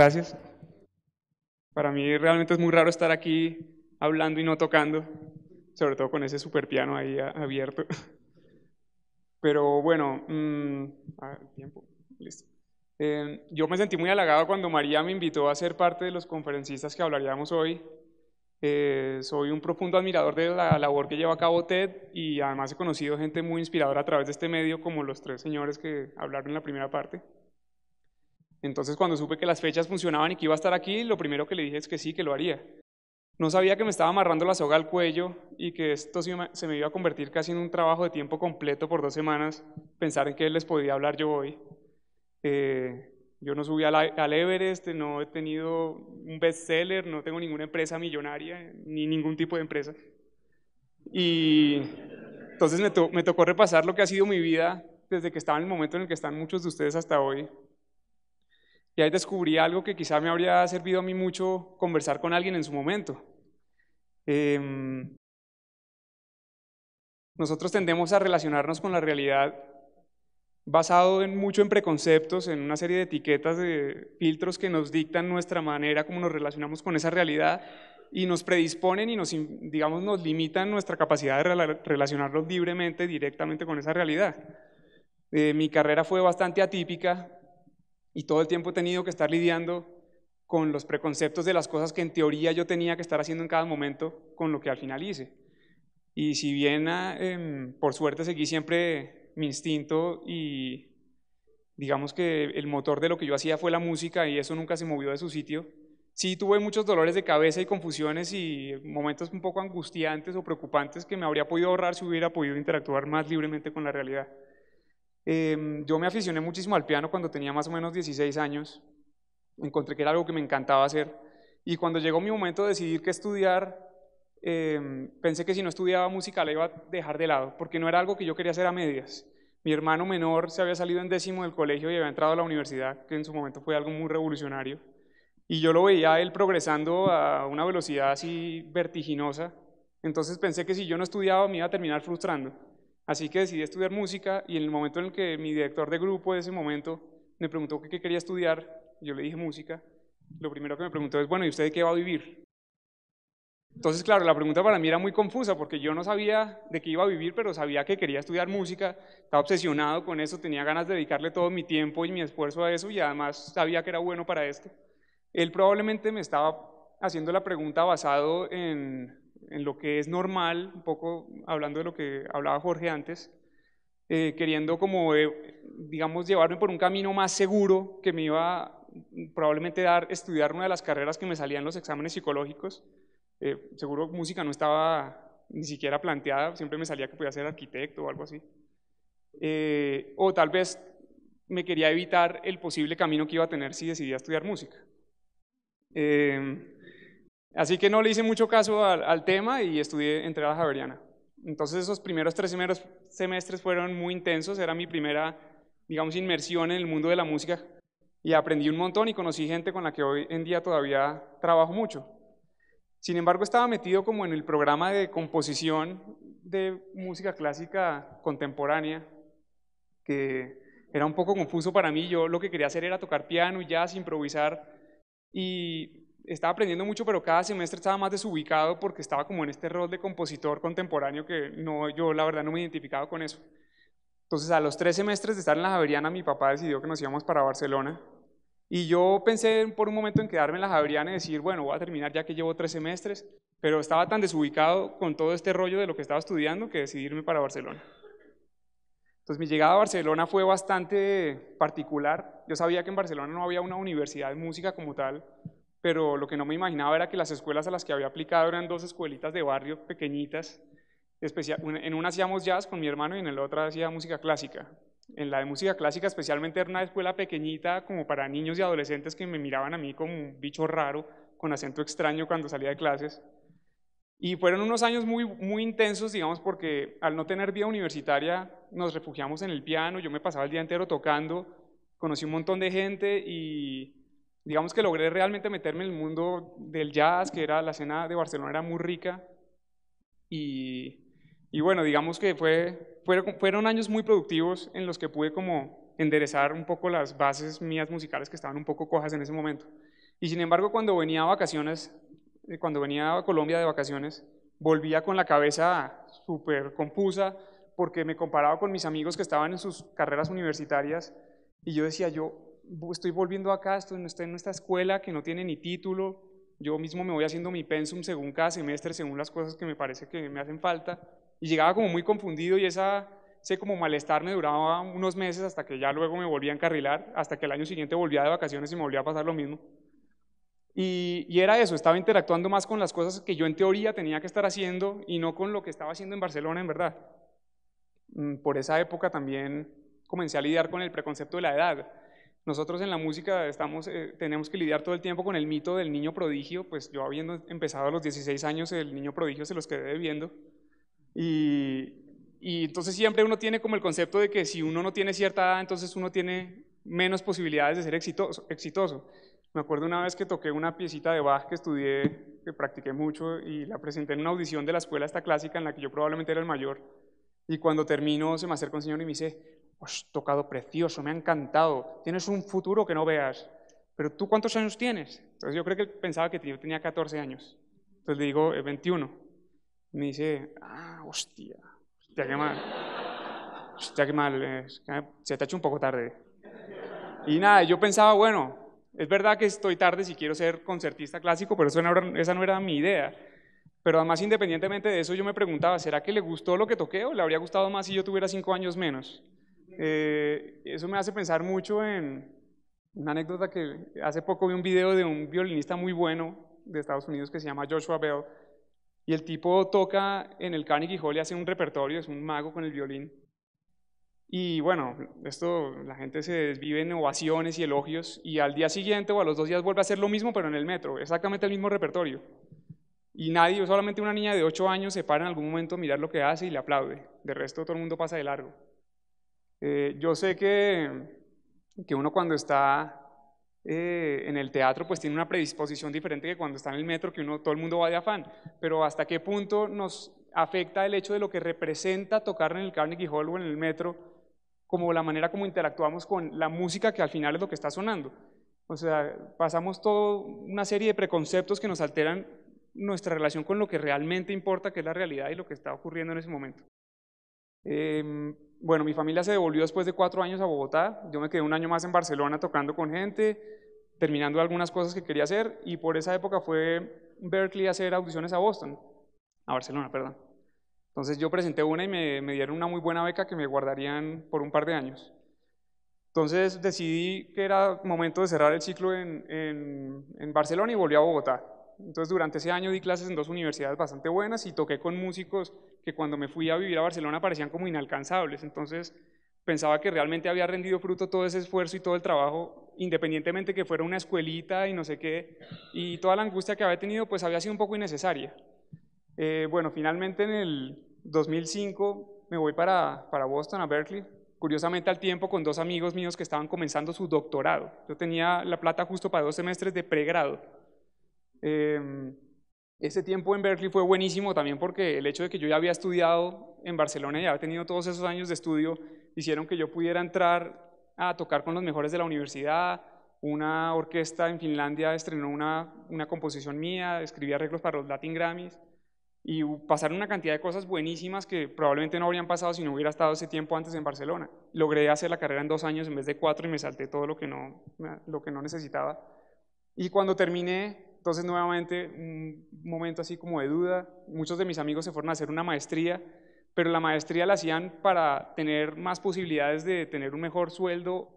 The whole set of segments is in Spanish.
gracias. Para mí realmente es muy raro estar aquí hablando y no tocando, sobre todo con ese super piano ahí abierto. Pero bueno, mm, a tiempo, listo. Em, yo me sentí muy halagado cuando María me invitó a ser parte de los conferencistas que hablaríamos hoy. Eh, soy un profundo admirador de la labor que lleva a cabo TED y además he conocido gente muy inspiradora a través de este medio, como los tres señores que hablaron en la primera parte. Entonces cuando supe que las fechas funcionaban y que iba a estar aquí, lo primero que le dije es que sí, que lo haría. No sabía que me estaba amarrando la soga al cuello y que esto se me iba a convertir casi en un trabajo de tiempo completo por dos semanas, pensar en que les podía hablar yo hoy. Eh, yo no subí e-, al, Everest, no he tenido un bestseller, no tengo ninguna empresa millonaria, ni ningún tipo de empresa. Y entonces me tocó repasar lo que ha sido mi vida desde que estaba en el momento en el que están muchos de ustedes hasta hoy, y ahí descubrí algo que quizá me habría servido a mí mucho conversar con alguien en su momento. Em, nosotros tendemos a relacionarnos con la realidad basado en mucho en preconceptos, en una serie de etiquetas, de filtros que nos dictan nuestra manera como nos relacionamos con esa realidad y nos predisponen y nos, digamos, nos limitan nuestra capacidad de relacionarnos libremente, directamente con esa realidad. Eh, mi carrera fue bastante atípica, y todo el tiempo he tenido que estar lidiando con los preconceptos de las cosas que en teoría yo tenía que estar haciendo en cada momento con lo que al final hice. Y si bien ah, em, por suerte seguí siempre mi instinto y digamos que el motor de lo que yo hacía fue la música y eso nunca se movió de su sitio, sí tuve muchos dolores de cabeza y confusiones y momentos un poco angustiantes o preocupantes que me habría podido ahorrar si hubiera podido interactuar más libremente con la realidad. Em, yo me aficioné muchísimo al piano cuando tenía más o menos 16 años. Encontré que era algo que me encantaba hacer. Y cuando llegó mi momento de decidir qué estudiar, em, pensé que si no estudiaba música la iba a dejar de lado, porque no era algo que yo quería hacer a medias. Mi hermano menor se había salido en décimo del colegio y había entrado a la universidad, que en su momento fue algo muy revolucionario. Y yo lo veía él progresando a una velocidad así vertiginosa. Entonces pensé que si yo no estudiaba me iba a terminar frustrando. Así que decidí estudiar música y en el momento en el que mi director de grupo de ese momento me preguntó qué quería estudiar, yo le dije música, lo primero que me preguntó es, bueno, ¿y usted de qué va a vivir? Entonces, claro, la pregunta para mí era muy confusa porque yo no sabía de qué iba a vivir, pero sabía que quería estudiar música, estaba obsesionado con eso, tenía ganas de dedicarle todo mi tiempo y mi esfuerzo a eso y además sabía que era bueno para esto. Él probablemente me estaba haciendo la pregunta basado en en lo que es normal, un poco hablando de lo que hablaba Jorge antes, eh, queriendo como, eh, digamos, llevarme por un camino más seguro que me iba a probablemente dar, estudiar una de las carreras que me salían los exámenes psicológicos. Eh, seguro música no estaba ni siquiera planteada, siempre me salía que podía ser arquitecto o algo así. o tal vez me quería evitar el posible camino que iba a tener si decidía estudiar música. Así que no le hice mucho caso al, tema y estudié entrada javeriana. Entonces esos primeros tres semestres fueron muy intensos, era mi primera, digamos, inmersión en el mundo de la música y aprendí un montón y conocí gente con la que hoy en día todavía trabajo mucho. Sin embargo, estaba metido como en el programa de composición de música clásica contemporánea, que era un poco confuso para mí. Yo lo que quería hacer era tocar piano y jazz, improvisar, y estaba aprendiendo mucho, pero cada semestre estaba más desubicado porque estaba como en este rol de compositor contemporáneo que no, yo la verdad no me identificaba con eso. Entonces a los tres semestres de estar en la Javeriana, mi papá decidió que nos íbamos para Barcelona. Y yo pensé por un momento en quedarme en la Javeriana y decir, bueno, voy a terminar ya que llevo tres semestres, pero estaba tan desubicado con todo este rollo de lo que estaba estudiando que decidí irme para Barcelona. Entonces mi llegada a Barcelona fue bastante particular. Yo sabía que en Barcelona no había una universidad de música como tal, pero lo que no me imaginaba era que las escuelas a las que había aplicado eran dos escuelitas de barrio pequeñitas. En una hacíamos jazz con mi hermano y en la otra hacía música clásica. En la de música clásica especialmente era una escuela pequeñita como para niños y adolescentes que me miraban a mí como un bicho raro, con acento extraño cuando salía de clases. Y fueron unos años muy, muy intensos, digamos, porque al no tener vida universitaria nos refugiamos en el piano, yo me pasaba el día entero tocando, conocí un montón de gente y digamos que logré realmente meterme en el mundo del jazz, que era la escena de Barcelona era muy rica. Y, bueno, digamos que fue, fueron, años muy productivos en los que pude como enderezar un poco las bases mías musicales que estaban un poco cojas en ese momento. Y sin embargo, cuando venía a vacaciones, eh, cuando venía a Colombia de vacaciones, volvía con la cabeza súper compusa, porque me comparaba con mis amigos que estaban en sus carreras universitarias y yo decía, yo estoy volviendo acá, estoy, en nuestra escuela que no tiene ni título, yo mismo me voy haciendo mi pensum según cada semestre, según las cosas que me parece que me hacen falta, y llegaba como muy confundido y esa, ese como malestar me duraba unos meses hasta que ya luego me volvía a encarrilar, hasta que el año siguiente volvía de vacaciones y me volvía a pasar lo mismo. y, era eso, estaba interactuando más con las cosas que yo en teoría tenía que estar haciendo y no con lo que estaba haciendo en Barcelona en verdad. Mm, por esa época también comencé a lidiar con el preconcepto de la edad. Nosotros en la música estamos, eh, tenemos que lidiar todo el tiempo con el mito del niño prodigio, pues yo habiendo empezado a los 16 años, el niño prodigio se los quedé viendo Y, entonces siempre uno tiene como el concepto de que si uno no tiene cierta edad, entonces uno tiene menos posibilidades de ser exitoso. exitoso. Me acuerdo una vez que toqué una piecita de Bach que estudié, que practiqué mucho y la presenté en una audición de la escuela esta clásica en la que yo probablemente era el mayor. Y cuando terminó se me acercó un señor y me dice, has pues tocado precioso, me ha encantado, tienes un futuro que no veas. Pero tú, ¿cuántos años tienes? Entonces yo creo que pensaba que yo tenía 14 años. Entonces le digo, 21. Eh, me dice, ah, hostia, hostia, qué mal. Hostia, qué mal, se te ha hecho un poco tarde. Y nada, yo pensaba, bueno, es verdad que estoy tarde si quiero ser concertista clásico, pero eso era, esa no era mi idea. Pero además, independientemente de eso, yo me preguntaba, ¿será que le gustó lo que toqué o le habría gustado más si yo tuviera cinco años menos? Eh, eso me hace pensar mucho en una anécdota que hace poco vi un video de un violinista muy bueno de Estados Unidos que se llama Joshua Bell, y el tipo toca en el Carnegie Hall y hace un repertorio, es un mago con el violín. Y bueno, esto la gente se desvive en ovaciones y elogios y al día siguiente o a los dos días vuelve a hacer lo mismo pero en el metro, exactamente el mismo repertorio. Y nadie, solamente una niña de 8 años se para en algún momento a mirar lo que hace y le aplaude. De resto todo el mundo pasa de largo. Eh, yo sé que, que, uno cuando está eh, en el teatro pues tiene una predisposición diferente que cuando está en el metro, que uno, todo el mundo va de afán, pero ¿hasta qué punto nos afecta el hecho de lo que representa tocar en el Carnegie Hall o en el metro, como la manera como interactuamos con la música que al final es lo que está sonando? O sea, pasamos toda una serie de preconceptos que nos alteran nuestra relación con lo que realmente importa, que es la realidad y lo que está ocurriendo en ese momento. Eh, bueno, mi familia se devolvió después de cuatro años a Bogotá, yo me quedé un año más en Barcelona tocando con gente, terminando algunas cosas que quería hacer y por esa época fue Berkeley a hacer audiciones a Boston, a Barcelona, perdón. Entonces yo presenté una y me, dieron una muy buena beca que me guardarían por un par de años. Entonces decidí que era momento de cerrar el ciclo en, en, Barcelona y volví a Bogotá. Entonces durante ese año di clases en dos universidades bastante buenas y toqué con músicos que cuando me fui a vivir a Barcelona parecían como inalcanzables. Entonces pensaba que realmente había rendido fruto todo ese esfuerzo y todo el trabajo, independientemente que fuera una escuelita y no sé qué, y toda la angustia que había tenido, pues había sido un poco innecesaria. Eh, bueno, finalmente en el 2005 me voy para, Boston, a Berkeley, curiosamente al tiempo con dos amigos míos que estaban comenzando su doctorado. Yo tenía la plata justo para dos semestres de pregrado. Em, ese tiempo en Berkeley fue buenísimo también porque el hecho de que yo ya había estudiado en Barcelona y había tenido todos esos años de estudio, hicieron que yo pudiera entrar a tocar con los mejores de la universidad. Una orquesta en Finlandia estrenó una, composición mía, escribí arreglos para los Latin Grammys y pasaron una cantidad de cosas buenísimas que probablemente no habrían pasado si no hubiera estado ese tiempo antes en Barcelona. Logré hacer la carrera en dos años en vez de cuatro y me salté todo lo que no, lo que no necesitaba. Y cuando terminé, entonces, nuevamente, un momento así como de duda. Muchos de mis amigos se fueron a hacer una maestría, pero la maestría la hacían para tener más posibilidades de tener un mejor sueldo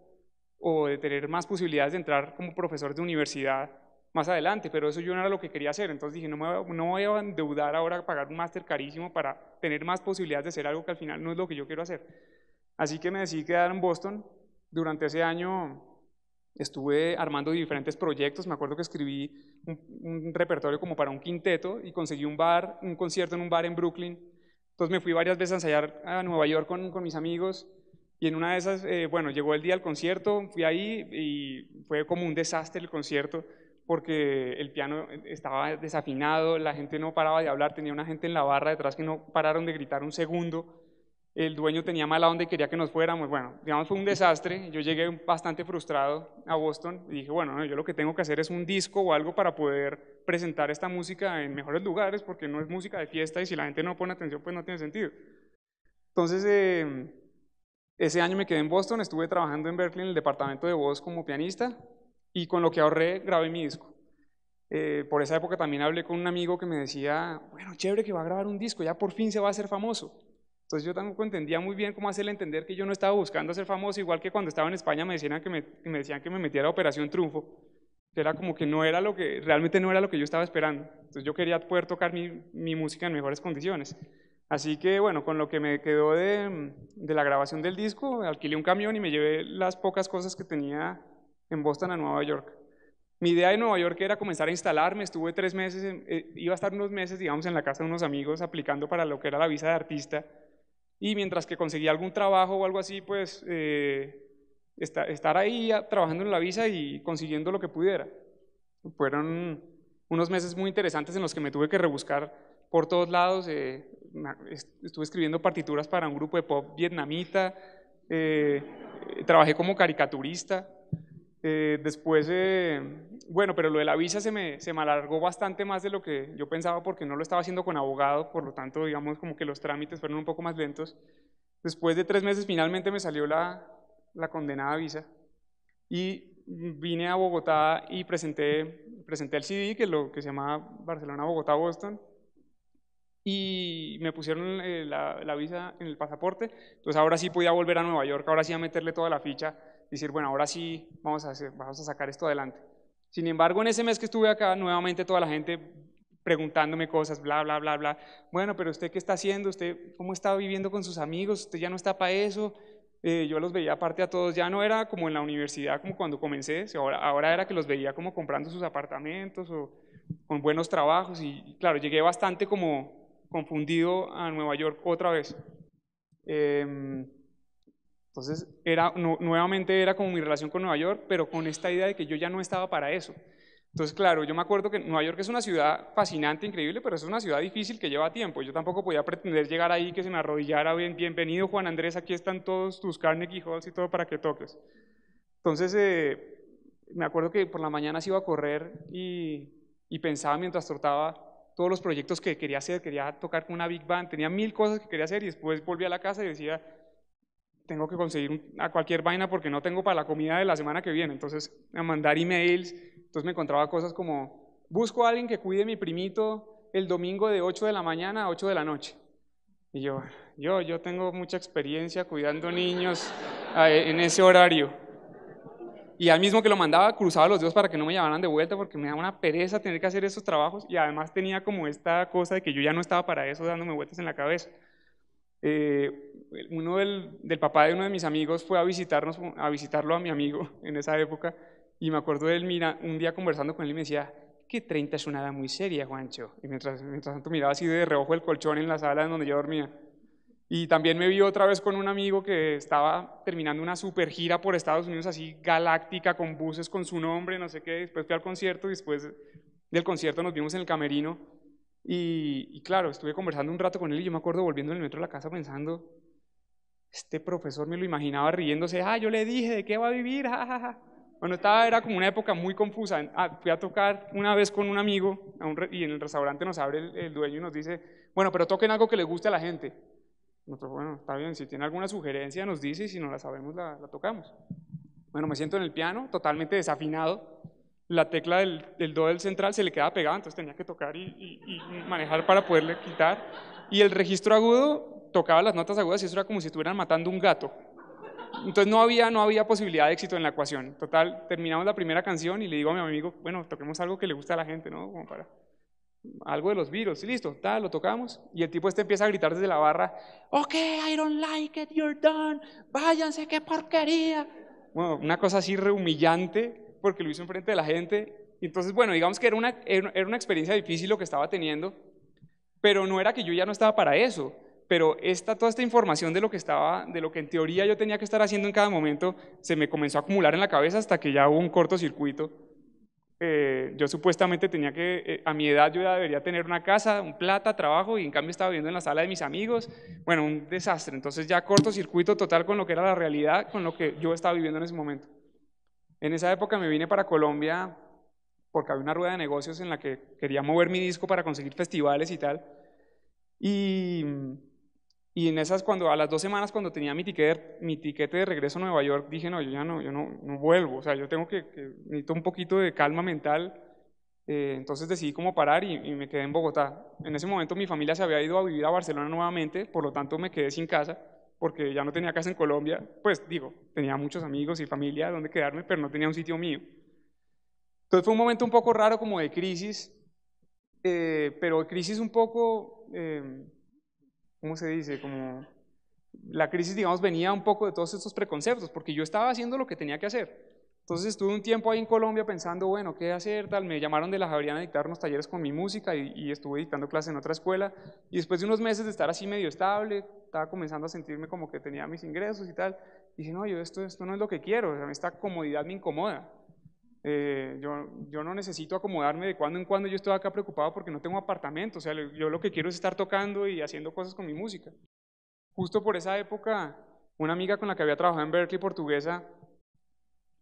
o de tener más posibilidades de entrar como profesor de universidad más adelante, pero eso yo no era lo que quería hacer, entonces dije, no, me, voy a endeudar ahora a pagar un máster carísimo para tener más posibilidades de hacer algo que al final no es lo que yo quiero hacer. Así que me decidí quedar en Boston. Durante ese año estuve armando diferentes proyectos, me acuerdo que escribí un, repertorio como para un quinteto y conseguí un bar, un concierto en un bar en Brooklyn. Entonces me fui varias veces a ensayar a Nueva York con, mis amigos y en una de esas, eh, bueno, llegó el día del concierto, fui ahí y fue como un desastre el concierto porque el piano estaba desafinado, la gente no paraba de hablar, tenía una gente en la barra detrás que no pararon de gritar un segundo el dueño tenía mala onda y quería que nos fuéramos. Bueno, digamos, fue un desastre. Yo llegué bastante frustrado a Boston y dije, bueno, yo lo que tengo que hacer es un disco o algo para poder presentar esta música en mejores lugares, porque no es música de fiesta y si la gente no pone atención, pues no tiene sentido. Entonces, em, ese año me quedé en Boston, estuve trabajando en Berkeley en el departamento de voz como pianista y con lo que ahorré grabé mi disco. Eh, por esa época también hablé con un amigo que me decía, bueno, chévere que va a grabar un disco, ya por fin se va a hacer famoso. Entonces yo tampoco entendía muy bien cómo hacerle entender que yo no estaba buscando ser famoso, igual que cuando estaba en España me decían que me, decían que me metiera a Operación Triunfo. Era como que no era lo que, realmente no era lo que yo estaba esperando. Entonces yo quería poder tocar mi, mi música en mejores condiciones. Así que bueno, con lo que me quedó de, de, la grabación del disco, alquilé un camión y me llevé las pocas cosas que tenía en Boston a Nueva York. Mi idea de Nueva York era comenzar a instalarme, estuve tres meses, eh, iba a estar unos meses, digamos, en la casa de unos amigos aplicando para lo que era la visa de artista y mientras que conseguía algún trabajo o algo así, pues eh, estar ahí trabajando en la visa y consiguiendo lo que pudiera. Fueron unos meses muy interesantes en los que me tuve que rebuscar por todos lados. Eh, estuve escribiendo partituras para un grupo de pop vietnamita, eh, trabajé como caricaturista, eh, después, eh, bueno, pero lo de la visa se me, alargó bastante más de lo que yo pensaba porque no lo estaba haciendo con abogado, por lo tanto, digamos, como que los trámites fueron un poco más lentos. Después de tres meses finalmente me salió la, condenada visa y vine a Bogotá y presenté, presenté el CD, que es lo que se llama Barcelona, Bogotá, Boston, y me pusieron eh, la, la, visa en el pasaporte, entonces ahora sí podía volver a Nueva York, ahora sí a meterle toda la ficha decir, bueno, ahora sí vamos a, hacer, vamos a sacar esto adelante. Sin embargo, en ese mes que estuve acá, nuevamente toda la gente preguntándome cosas, bla, bla, bla, bla. Bueno, pero usted qué está haciendo, usted cómo está viviendo con sus amigos, usted ya no está para eso. Eh, yo los veía aparte a todos, ya no era como en la universidad, como cuando comencé, ahora, ahora era que los veía como comprando sus apartamentos o con buenos trabajos y claro, llegué bastante como confundido a Nueva York otra vez. Eh, entonces, era, nuevamente era como mi relación con Nueva York, pero con esta idea de que yo ya no estaba para eso. Entonces, claro, yo me acuerdo que Nueva York es una ciudad fascinante, increíble, pero es una ciudad difícil que lleva tiempo. Yo tampoco podía pretender llegar ahí que se me arrodillara, bien, bienvenido Juan Andrés, aquí están todos tus Carnegie Halls y todo para que toques. Entonces, eh, me acuerdo que por la mañana se iba a correr y, pensaba mientras trotaba todos los proyectos que quería hacer, quería tocar con una big band, tenía mil cosas que quería hacer y después volví a la casa y decía, tengo que conseguir a cualquier vaina porque no tengo para la comida de la semana que viene. Entonces, a mandar emails, entonces me encontraba cosas como, busco a alguien que cuide mi primito el domingo de 8 de la mañana a 8 de la noche. Y yo, yo, yo tengo mucha experiencia cuidando niños en ese horario. Y al mismo que lo mandaba, cruzaba los dedos para que no me llamaran de vuelta porque me daba una pereza tener que hacer esos trabajos y además tenía como esta cosa de que yo ya no estaba para eso dándome vueltas en la cabeza. Eh, uno del, papá de uno de mis amigos fue a visitarnos, a visitarlo a mi amigo en esa época, y me acuerdo de él, mira, un día conversando con él y me decía, que 30 es una edad muy seria, Juancho. Y mientras, mientras tanto miraba así de reojo el colchón en la sala en donde yo dormía. Y también me vi otra vez con un amigo que estaba terminando una super gira por Estados Unidos, así galáctica, con buses con su nombre, no sé qué. Después fui al concierto y después del concierto nos vimos en el camerino y, claro, estuve conversando un rato con él y yo me acuerdo volviendo en el metro a la casa pensando, este profesor me lo imaginaba riéndose, ah, yo le dije, ¿de qué va a vivir? Ja, Bueno, estaba, era como una época muy confusa. Ah, fui a tocar una vez con un amigo y en el restaurante nos abre el, dueño y nos dice, bueno, pero toquen algo que le guste a la gente. Nosotros, bueno, está bien, si tiene alguna sugerencia nos dice y si no la sabemos la, la tocamos. Bueno, me siento en el piano, totalmente desafinado, la tecla del, do del central se le quedaba pegada, entonces tenía que tocar y, manejar para poderle quitar. Y el registro agudo tocaba las notas agudas y eso era como si estuvieran matando un gato. Entonces no había, no había posibilidad de éxito en la ecuación. Total, terminamos la primera canción y le digo a mi amigo, bueno, toquemos algo que le gusta a la gente, ¿no? Como para algo de los virus, y listo, tal, lo tocamos, y el tipo este empieza a gritar desde la barra, ok, I don't like it, you're done, váyanse, qué porquería. Bueno, una cosa así rehumillante, porque lo hizo enfrente de la gente. entonces, bueno, digamos que era una, era una experiencia difícil lo que estaba teniendo, pero no era que yo ya no estaba para eso. Pero esta, toda esta información de lo que estaba, de lo que en teoría yo tenía que estar haciendo en cada momento, se me comenzó a acumular en la cabeza hasta que ya hubo un cortocircuito. Eh, yo supuestamente tenía que, eh, a mi edad yo ya debería tener una casa, un plata, trabajo, y en cambio estaba viviendo en la sala de mis amigos. Bueno, un desastre. Entonces ya cortocircuito total con lo que era la realidad, con lo que yo estaba viviendo en ese momento. En esa época me vine para Colombia porque había una rueda de negocios en la que quería mover mi disco para conseguir festivales y tal. Y, en esas, cuando a las dos semanas, cuando tenía mi tiquete, mi de regreso a Nueva York, dije, no, yo ya no, yo no, vuelvo, o sea, yo tengo que, necesito un poquito de calma mental. Eh, entonces decidí como parar y me quedé en Bogotá. En ese momento mi familia se había ido a vivir a Barcelona nuevamente, por lo tanto me quedé sin casa porque ya no tenía casa en Colombia, pues digo, tenía muchos amigos y familia donde quedarme, pero no tenía un sitio mío. Entonces fue un momento un poco raro como de crisis, eh, pero crisis un poco, em, ¿cómo se dice? Como la crisis, digamos, venía un poco de todos estos preconceptos, porque yo estaba haciendo lo que tenía que hacer. Entonces estuve un tiempo ahí en Colombia pensando, bueno, ¿qué hacer? Tal, me llamaron de la Javeriana a dictar unos talleres con mi música y, y estuve dictando clases en otra escuela. Y después de unos meses de estar así medio estable, estaba comenzando a sentirme como que tenía mis ingresos y tal. Y dije, no, yo esto, esto no es lo que quiero, esta comodidad me incomoda. Eh, yo, yo, no necesito acomodarme de cuando en cuando, yo estoy acá preocupado porque no tengo apartamento, o sea, yo lo que quiero es estar tocando y haciendo cosas con mi música. Justo por esa época, una amiga con la que había trabajado en Berkeley portuguesa,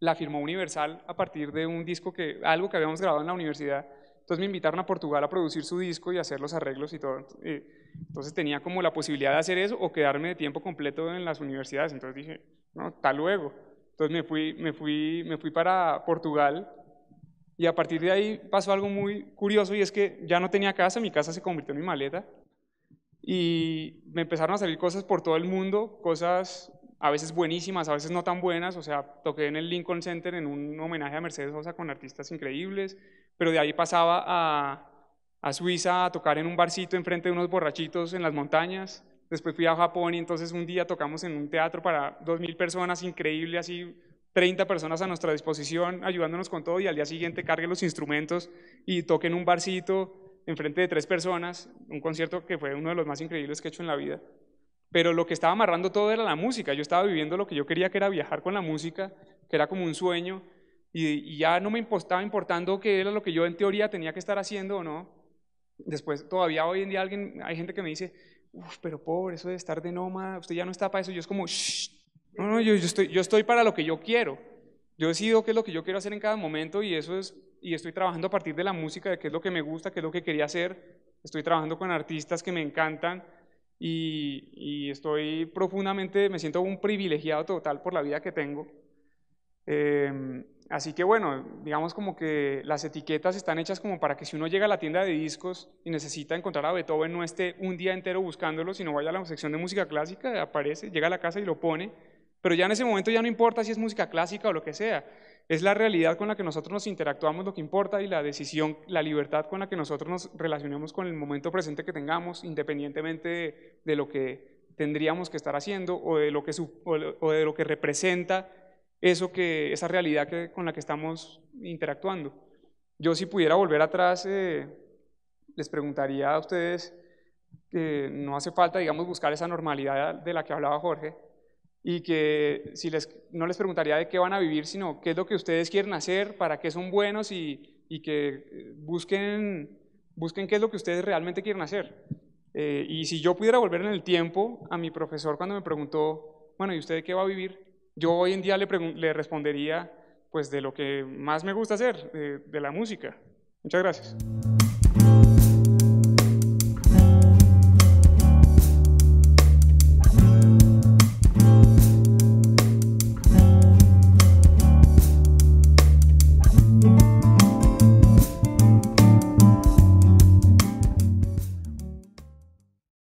la firmó Universal a partir de un disco que, algo que habíamos grabado en la universidad, entonces me invitaron a Portugal a producir su disco y hacer los arreglos y todo. Eh, entonces tenía como la posibilidad de hacer eso o quedarme de tiempo completo en las universidades. Entonces dije, no, tal luego. Entonces me fui, me fui, me fui para Portugal y a partir de ahí pasó algo muy curioso y es que ya no tenía casa, mi casa se convirtió en mi maleta y me empezaron a salir cosas por todo el mundo, cosas a veces buenísimas, a veces no tan buenas, o sea, toqué en el Lincoln Center en un homenaje a Mercedes Sosa con artistas increíbles, pero de ahí pasaba a a Suiza a tocar en un barcito enfrente de unos borrachitos en las montañas. Después fui a Japón y entonces un día tocamos en un teatro para 2.000 personas, increíble, así 30 personas a nuestra disposición ayudándonos con todo y al día siguiente cargué los instrumentos y toqué en un barcito enfrente de tres personas, un concierto que fue uno de los más increíbles que he hecho en la vida. Pero lo que estaba amarrando todo era la música, yo estaba viviendo lo que yo quería que era viajar con la música, que era como un sueño y, ya no me estaba importando qué era lo que yo en teoría tenía que estar haciendo o no, Después, todavía hoy en día alguien, hay gente que me dice, pero pobre, eso de estar de nómada, usted ya no está para eso. Yo es como, Shh. no, no, yo, estoy, yo para lo que yo quiero. Yo decido qué es lo que yo quiero hacer en cada momento y eso es, y estoy trabajando a partir de la música, de qué es lo que me gusta, qué es lo que quería hacer. Estoy trabajando con artistas que me encantan y, estoy profundamente, me siento un privilegiado total por la vida que tengo. Em, Así que bueno, digamos como que las etiquetas están hechas como para que si uno llega a la tienda de discos y necesita encontrar a Beethoven, no esté un día entero buscándolo, sino vaya a la sección de música clásica, aparece, llega a la casa y lo pone, pero ya en ese momento ya no importa si es música clásica o lo que sea, es la realidad con la que nosotros nos interactuamos lo que importa y la decisión, la libertad con la que nosotros nos relacionemos con el momento presente que tengamos, independientemente de, lo que tendríamos que estar haciendo o de lo que representa eso que, esa realidad que, con la que estamos interactuando. Yo si pudiera volver atrás, eh, les preguntaría a ustedes, que no hace falta, digamos, buscar esa normalidad de la que hablaba Jorge, y que si les, no les preguntaría de qué van a vivir, sino qué es lo que ustedes quieren hacer, para qué son buenos y, que eh, busquen, busquen qué es lo que ustedes realmente quieren hacer. Eh, y si yo pudiera volver en el tiempo a mi profesor cuando me preguntó, bueno, ¿y usted qué va a vivir? Yo hoy en día le, le respondería pues de lo que más me gusta hacer, de la música. Muchas gracias.